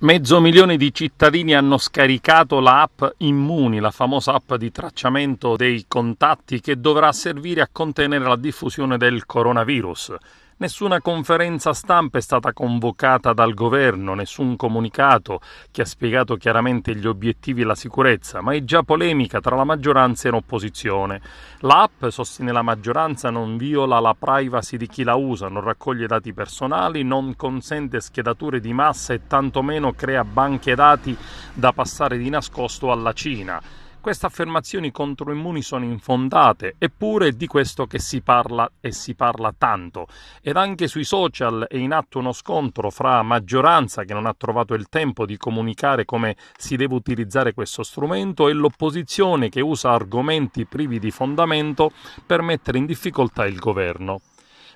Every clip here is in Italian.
Mezzo milione di cittadini hanno scaricato la app Immuni, la famosa app di tracciamento dei contatti che dovrà servire a contenere la diffusione del coronavirus. Nessuna conferenza stampa è stata convocata dal governo, nessun comunicato che ha spiegato chiaramente gli obiettivi e la sicurezza, ma è già polemica tra la maggioranza e l'opposizione. L'app, sostiene la maggioranza, non viola la privacy di chi la usa, non raccoglie dati personali, non consente schedature di massa e tantomeno crea banche dati da passare di nascosto alla Cina. Queste affermazioni controimmuni sono infondate, eppure è di questo che si parla e si parla tanto. Ed anche sui social è in atto uno scontro fra maggioranza che non ha trovato il tempo di comunicare come si deve utilizzare questo strumento e l'opposizione che usa argomenti privi di fondamento per mettere in difficoltà il governo.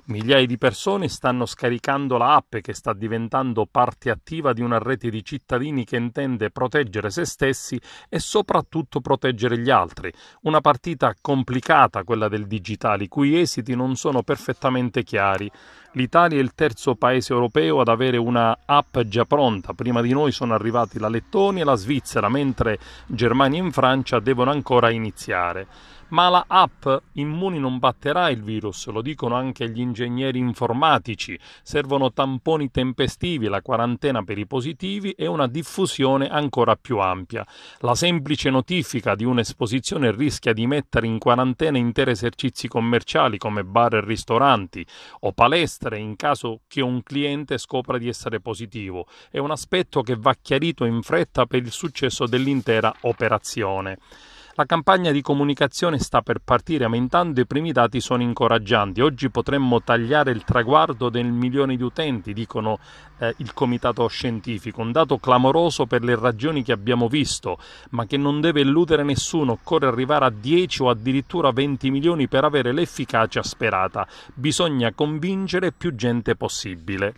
Migliaia di persone stanno scaricando l'app che sta diventando parte attiva di una rete di cittadini che intende proteggere se stessi e soprattutto proteggere gli altri. Una partita complicata quella del digitale, i cui esiti non sono perfettamente chiari. L'Italia è il terzo paese europeo ad avere una app già pronta. Prima di noi sono arrivati la Lettonia e la Svizzera, mentre Germania e Francia devono ancora iniziare. Ma la app Immuni non batterà il virus, lo dicono anche gli ingegneri informatici. Servono tamponi tempestivi, la quarantena per i positivi e una diffusione ancora più ampia. La semplice notifica di un'esposizione rischia di mettere in quarantena interi esercizi commerciali come bar e ristoranti o palestre testare in caso che un cliente scopra di essere positivo. È un aspetto che va chiarito in fretta per il successo dell'intera operazione. La campagna di comunicazione sta per partire, ma intanto i primi dati sono incoraggianti. Oggi potremmo tagliare il traguardo del milione di utenti, dicono eh, il comitato scientifico, un dato clamoroso per le ragioni che abbiamo visto, ma che non deve illudere nessuno, occorre arrivare a 10 o addirittura 20 milioni per avere l'efficacia sperata. Bisogna convincere più gente possibile.